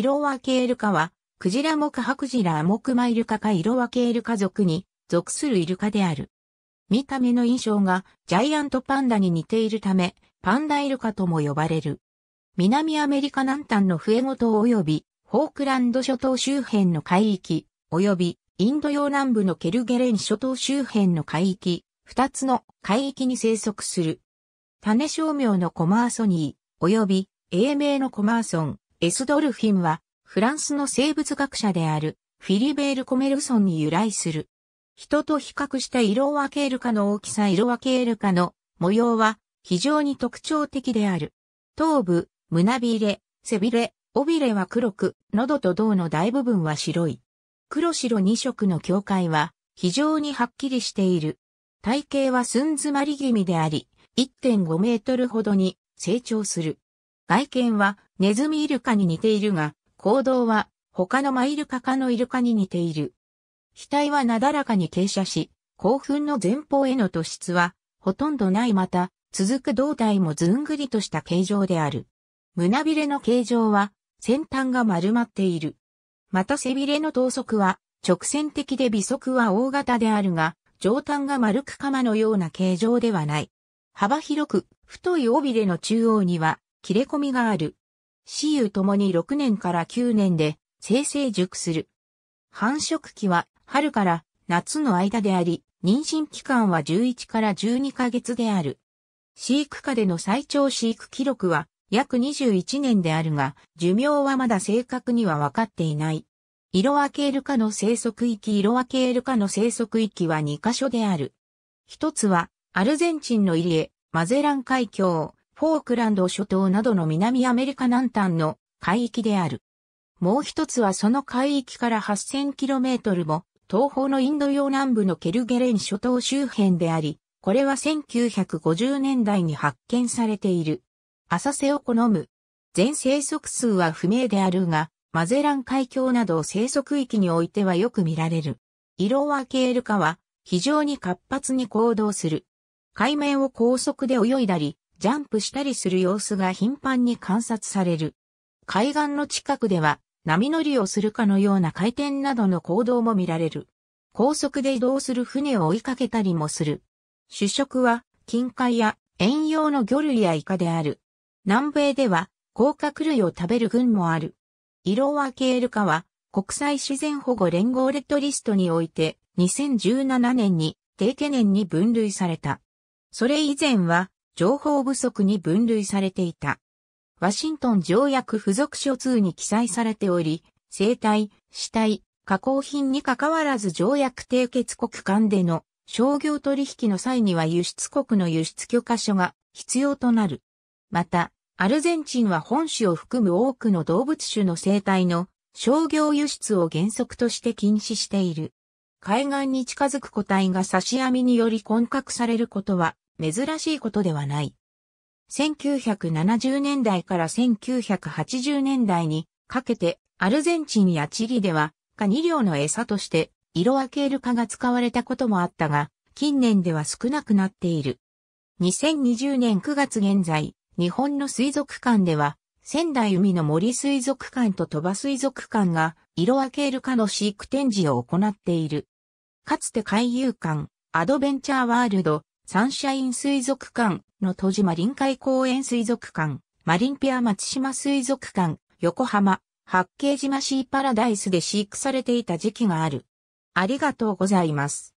色分けケイルカは、クジラ目ハクジラアモクマイルカか色分けケイルカ族に属するイルカである。見た目の印象がジャイアントパンダに似ているため、パンダイルカとも呼ばれる。南アメリカ南端の笛ごと及び、フォークランド諸島周辺の海域、及び、インド洋南部のケルゲレン諸島周辺の海域、二つの海域に生息する。種商名のコマーソニー、及び、英名のコマーソン、エスドルフィンは、フランスの生物学者である、フィリベール・コメルソンに由来する。人と比較した色分けるルカの大きさ色分けエルカの模様は非常に特徴的である。頭部、胸びれ、背びれ、尾びれは黒く、喉と胴の大部分は白い。黒白2色の境界は非常にはっきりしている。体型は寸詰まり気味であり、1.5メートルほどに成長する。外見はネズミイルカに似ているが、行動は他のマイルカ科のイルカに似ている。額はなだらかに傾斜し、興奮の前方への突出はほとんどないまた、続く胴体もずんぐりとした形状である。胸びれの形状は先端が丸まっている。また背びれの等速は直線的で尾速は大型であるが、上端が丸く鎌のような形状ではない。幅広く太い尾びれの中央には切れ込みがある。雌雄ともに6年から9年で生成熟する。繁殖期は春から夏の間であり、妊娠期間は11から12ヶ月である。飼育下での最長飼育記録は約21年であるが、寿命はまだ正確には分かっていない。色分けエルカの生息域色分けエルカの生息域は2カ所である。一つは、アルゼンチンの入江、マゼラン海峡、フォークランド諸島などの南アメリカ南端の海域である。もう一つはその海域から 8000km も東方のインド洋南部のケルゲレン諸島周辺であり、これは1950年代に発見されている。浅瀬を好む。全生息数は不明であるが、マゼラン海峡など生息域においてはよく見られる。色をケけルかは非常に活発に行動する。海面を高速で泳いだり、ジャンプしたりする様子が頻繁に観察される。海岸の近くでは波乗りをするかのような回転などの行動も見られる。高速で移動する船を追いかけたりもする。主食は近海や遠洋の魚類やイカである。南米では甲殻類を食べる群もある。色をワけるルカは国際自然保護連合レッドリストにおいて2017年に定期年に分類された。それ以前は情報不足に分類されていた。ワシントン条約付属書2に記載されており、生体、死体、加工品に関わらず条約締結国間での商業取引の際には輸出国の輸出許可書が必要となる。また、アルゼンチンは本種を含む多くの動物種の生態の商業輸出を原則として禁止している。海岸に近づく個体が差し網により混獲されることは珍しいことではない。1970年代から1980年代にかけてアルゼンチンやチリではカニ漁の餌として色分けルカが使われたこともあったが近年では少なくなっている。2020年9月現在、日本の水族館では仙台海の森水族館と鳥羽水族館が色分けルカの飼育展示を行っている。かつて海遊館、アドベンチャーワールド、サンシャイン水族館の戸島臨海公園水族館、マリンピア松島水族館、横浜、八景島シーパラダイスで飼育されていた時期がある。ありがとうございます。